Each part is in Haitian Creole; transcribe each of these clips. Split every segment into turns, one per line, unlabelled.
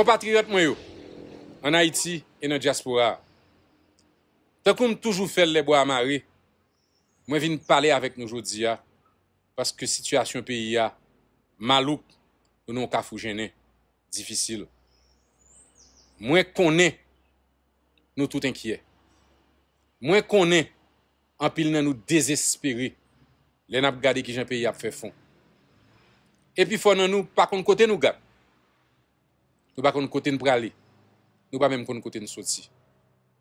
Compatriot mwen yo, an Haiti e nan diaspora. Te koum toujou fel le bo amare, mwen vin pale avèk nou jodi ya, paske situasyon peyi ya, malouk, nou nou kafou jene, difisil. Mwen kone, nou tout enkiye. Mwen kone, an pil nan nou desespere, lè nap gade ki jen peyi ya pfe fon. Epi fon nan nou pakon kote nou gade, Nou pa kon nou kote nou prale. Nou pa menm kon nou kote nou soti.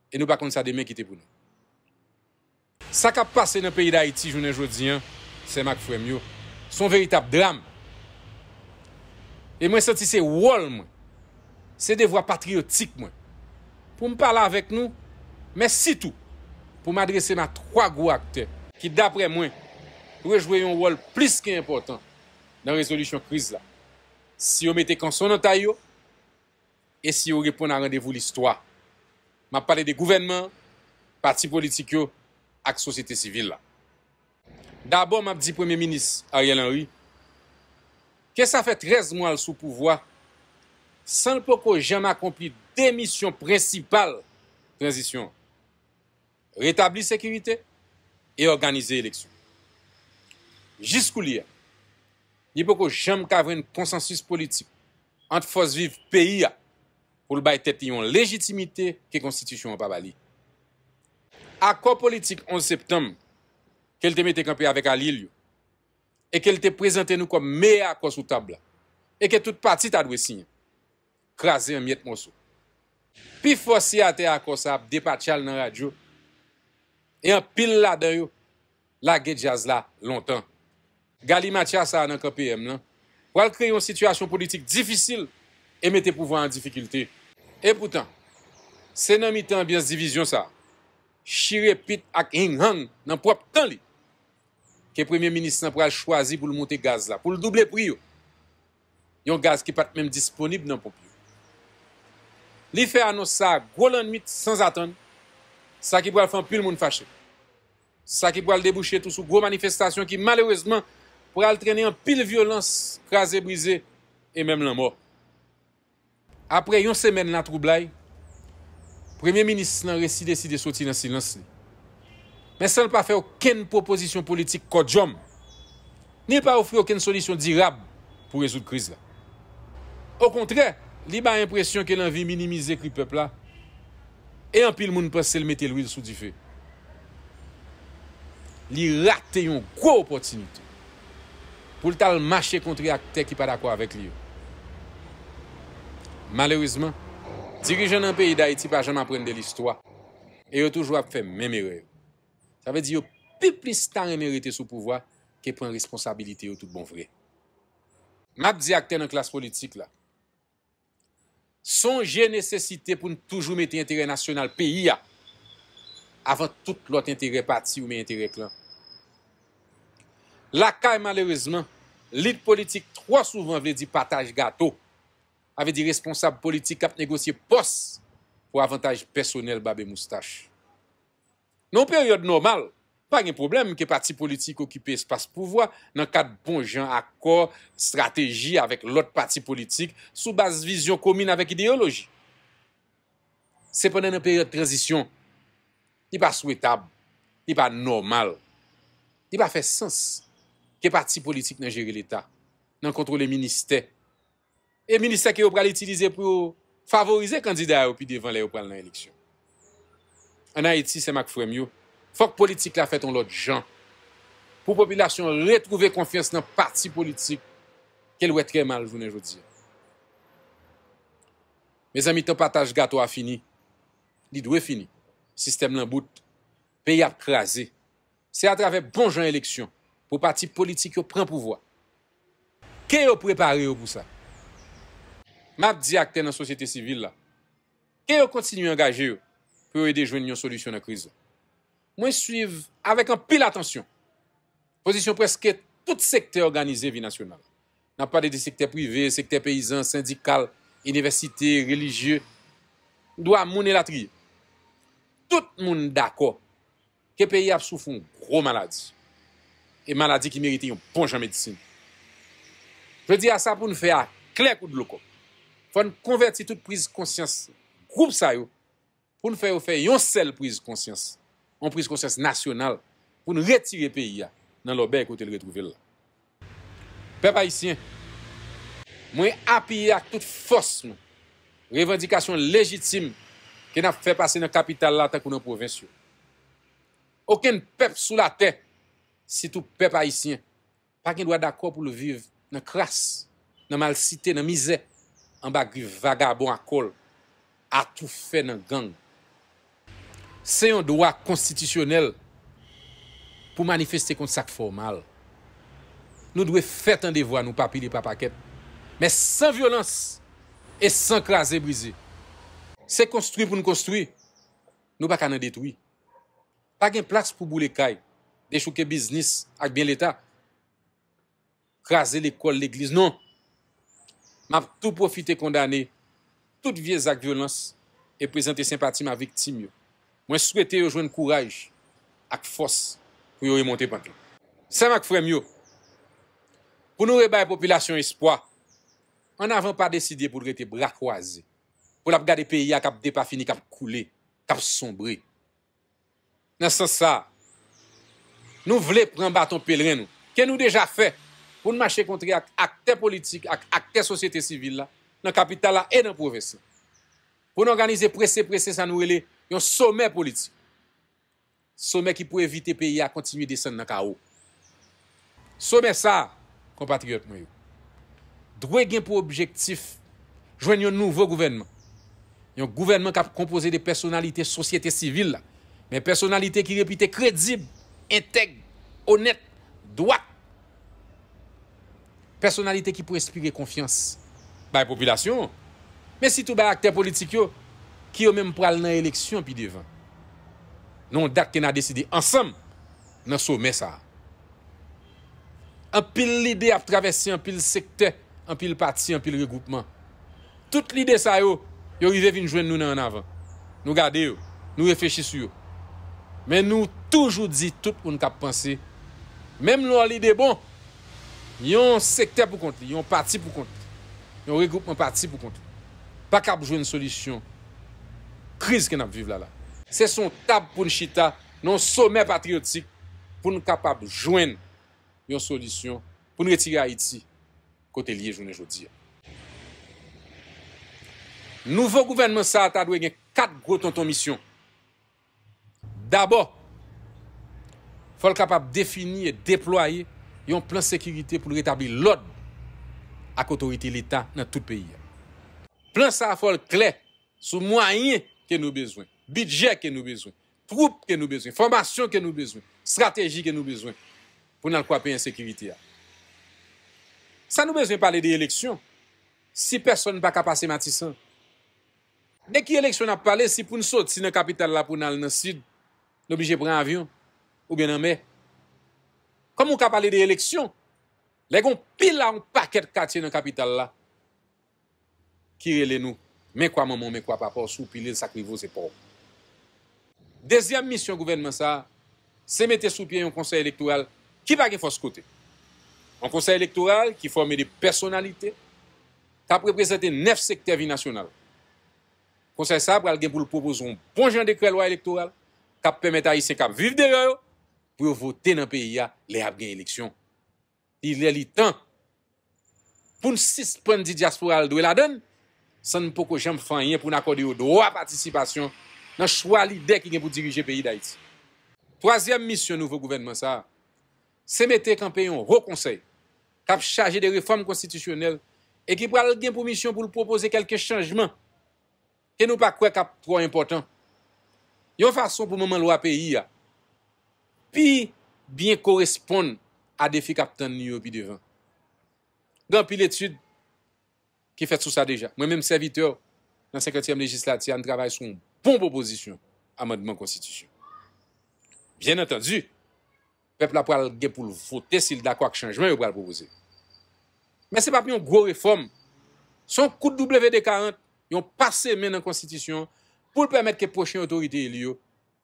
E nou pa kon sa demen kite pou nou. Sa kap pase nan peyi d'Haiti jounen jodi an, seman kou fwem yo, son veritab dram. E mwen senti se wol mwen. Se devwa patriotik mwen. Pou m'pala avek nou, mwen sitou, pou m'adrese nan 3 gwa akte, ki dapre mwen, rejwe yon wol plis ki important nan resolusyon kriz la. Si yon mette konsonantay yo, E si yo repon an randevou l'istwa, ma pale de gouvenman, pati politik yo, ak sosite sivil la. Dabo, ma ap di premier minis Ariel Henry, ke sa fè trez mou al sou pouvoi, san l'po ko jem akompli de misyon prensipal prensisyon. Retabli sekirite e organize eleksyon. Jis kou li ya, ni po ko jem kavre an konsensus politik ant fos viv peyi ya pou l bay tete yon legitimite ke konstitisyon w pa bali. Akon politik 11 septem, ke l te mete kampi avek al il yo, e ke l te prezante nou kom me akon sou tabla, e ke tout pati ta dwe sin, krasi en myet monsou. Pi fosi ate akon sa ap depa tchal nan radyo, e an pil la dayo, la ge jaz la lontan. Gali Matyasa nan kampi em lan, wal kreyon situasyon politik difisil, e mete pouvan an difikiltey, E poutan, se nan mi tan byan se divizyon sa, shire pit ak yin hang nan prop tan li, ke premier ministre nan pou al chwazi pou l monte gaz la, pou l double priyo. Yon gaz ki pat men disponib nan popyo. Li fe anon sa gwo lan mit sans atan, sa ki pou al fan pil moun fache. Sa ki pou al debouche tout sou gwo manifestasyon ki malouezman pou al treni an pil violans, krasè, brize, e menm lan mòr. apre yon semen la troublai, premye minis nan resi desi de soti nan silans li. Men san pa fe ouken proposisyon politik kodjom, ni pa oufri ouken solisyon dirab pou rezout kriz la. Ou kontre, li ba impresyon ke lan vi minimize kri pepla, e an pil moun pasel mete lwil sou di fe. Li rate yon kwa opotinite, pou l tal mache kontre akte ki pa dako avèk li yo. Malerizman, dirijen nan peyi da iti pa jaman pren de l'istwa, e yo toujwa ap fè mè mè rè. Sa vè di yo pi plis tan mè mè rè te sou pouvoi, ke pren responsabilite yo tout bon vre. Mab di akte nan klas politik la, son jè nesesite pou nou toujwa mè te interè nasyonal peyi ya, avan tout lot interè pati ou mè interè klan. La kaj malerizman, lit politik tro souvan vle di pataj gato, avè di responsab politik kap negosye pos pou avantaj personel babè moustache. Non peryode bon normal, pa gen problem ke parti politik okipe espase pouvoi nan kat bon jan akor, strategi avèk lot parti politik sou bas vizyon komine avèk ideologi. Se ponen nan peryode prezisyon, di pa sou etab, di pa normal, di pa fè sens ke parti politik nan jere l'Etat, nan kontro le ministèk, E minister ki yo pral itilize pou favorize kandida yo pi devan le yo pral nan eleksyon. An a eti se mak fwem yo, fok politik la fet on lot jan. Pou populasyon retrouve konfians nan parti politik, ke lou e tre mal jounen joutir. Me zami, tan pataj gato a fini, li dwe fini. Sistem lan bout, pey ap krasi. Se atrave bon jan eleksyon pou parti politik yo pran pouvoi. Ke yo prepare yo pou sa? Mab di akte nan sosyete sivil la. Ke yo kontsini yo angaje yo pou yo ede jwen yon solisyon nan krize. Mwen suiv avèk an pil atensyon. Pozisyon preske tout sekte organizè vi nasyonal. Nan pa de de sekte prive, sekte peyizan, syndikal, inivesite, religye. Dwa moun elatriye. Tout moun dako ke peyi ap soufoun gro maladi. E maladi ki merite yon ponj an medisyon. Je di a sa pou nou fe a kler kou dlo kou. Fwa nou konverti tout priz konsyans groub sa yo pou nou fè yo fè yon sel priz konsyans, yon priz konsyans nasyonal, pou nou retire peyi ya nan lò bèy kote lò retrouvel la. Pep haisyen, mwen api ya tout fos nou, revendikasyon lejitim ke na fè pase nan kapital la takounan provinsyon. Oken pep sou la te, si tout pep haisyen, pa ken dwa dako pou lou viv nan kras, nan malsite, nan mizè, An bagri vagabon akol. A tou fè nan gang. Se yon doa konstitisyonel. Pou manifestè kont sak formal. Nou dwe fèt an devwa nou papili papakèp. Men san violans. E san krasè brisé. Se konstruy pou nou konstruy. Nou baka nan detoui. Pag en plaks pou boule kaj. De chouke biznis ak bien l'Etat. Krasè l'ekol, l'eglise. Non! M ap tou profite kondane tout vyez ak vyolans e prezante sempati ma viktim yo. Mwen souwete yo jwen kouraj ak fos pou yo remonte pantan. Se m ak fwem yo, pou nou rebay popilasyon espoi, m an avan pa deside pou dre te bra kwaze, pou lap gade peyi ak ap depa fini, ak ap koule, ak ap sombre. Nansan sa, nou vle pran baton pelren nou, ke nou deja fe. pou nou manche kontri ak akte politik, ak akte sosyete sivil la, nan kapital la e nan profesyon. Pou nou anganize prese prese san ou ele, yon somè politik. Sommè ki pou evite peyi a kontinu desen nan ka ou. Sommè sa, kompatriot mwen yo. Drouye gen pou objektif, jwen yon nouvo gouvenman. Yon gouvenman ka kompose de personalite sosyete sivil la. Men personalite ki repite kredib, enteg, onet, dwak. Personalite ki pou espire konfians. Bay popilasyon. Men si tou bay akte politik yo, ki yo menm pral nan eleksyon pi divan. Non dat ke nan deside ansam, nan sou mes sa. An pil lide ap travesse, an pil sekte, an pil pati, an pil regoutman. Tout lide sa yo, yo rive vin jwen nou nan avan. Nou gade yo, nou refeshi su yo. Men nou toujou di tout ou nou kap panse. Menm lide bon, Yon sekte pou konti, yon pati pou konti, yon regroupeman pati pou konti, pa kap pou jwen solisyon kriz gen ap vive la la. Se son tab pou nchita, non somer patriotik, pou nou kapap jouen yon solisyon pou nou retiri Haiti kote liye jounen joudia. Nouvo gouvenmen Saata dwe gen kat gwo tonton misyon. Dabo, fol kapap defini et deploye yon plan sekirite pou retabli l'od ak otorite l'Etat nan tout peyi a. Plan sa fol kle, sou mwanyen ke nou bezwen, bidje ke nou bezwen, troupe ke nou bezwen, formasyon ke nou bezwen, strateji ke nou bezwen, pou nan kwape yon sekirite a. Sa nou bezwen pale de eleksyon, si person nan pa kapase matisan. Ne ki eleksyon nan pale, si pou nou sot, si nan kapital la pou nan nan sid, nou bije pre avyon, ou gen nan mey, komon ka pale de eleksyon, le kon pil la an paket katye nan kapital la, kire le nou, men kwa moun, men kwa papo, sou pil el sakrivo sepon. Dezyan misyon gouvenman sa, se mette sou piye yon konsey elektoral, ki pa ge fos kote. Yon konsey elektoral ki forme de personalite, ka preprezente nef sekte vi nasyonal. Konsey sa, pral gen pou l'propozon, ponjen de kre lwa elektoral, ka ppemeta isen ka viv dere yo, pou yo vote nan peyi ya le ap gen eleksyon. Ilè li tan, pou n'sis pandi diasporal dwe la den, san pou ko jem fanyen pou n'akode yo doa patisipasyon nan chwa li dek gen pou dirije peyi da iti. Troasyem misyon nouvo gouvenman sa, se mette kan peyon wou konsey, kap chaje de reform konstitusyonel, e ki pral gen pou misyon pou l'propose kelke chanjman, ke nou pa kwe kap pro important. Yon fason pou mouman lwa peyi ya, pi bien koresponde a defi kapten ni yo pi devan. Dan pi l'etude ki fet sou sa deja, mwen mèm serviteur nan 50e legislati an travay sou bon proposisyon amèdman konstitisyon. Bien entendi, pep la pral ge pou l'vote si l'da kwa k chanjman yo pral proposi. Mè se pa pi yon gwo reform, son kout WD40 yon pase men nan konstitisyon pou l'pemèt ke pochè otorite yi li yo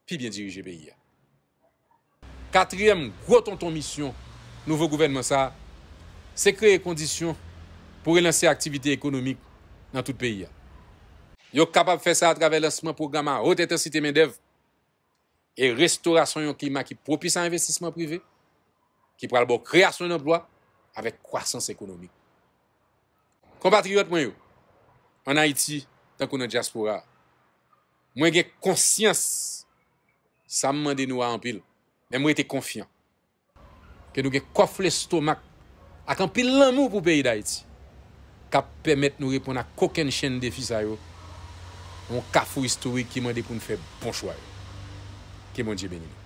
pi bien dirije pe yi ya. Katriyem, gros ton ton misyon, nouvo gouvenman sa, se kreye kondisyon pou relansye aktivite ekonomik nan tout peyi ya. Yo kapap fe sa a travelan seman programa haot etan site Mendev, e restaurasyon yon klima ki propisa investisman prive, ki pral bo kreasyon yon plwa avek kwasans ekonomik. Konpatriyot mwen yo, an Haiti, tankou nan diaspora, mwen gen konsyans sa mman de noua an pil. E mwen ete konfyan. Ke nou ge kofle stoma ak an pil lanmou pou peyi da iti. Ka pemet nou repona koken chen defisa yo. Mwen kafou istoui ki mwen de pou nou fe bon chwa yo. Ki mwen je benin.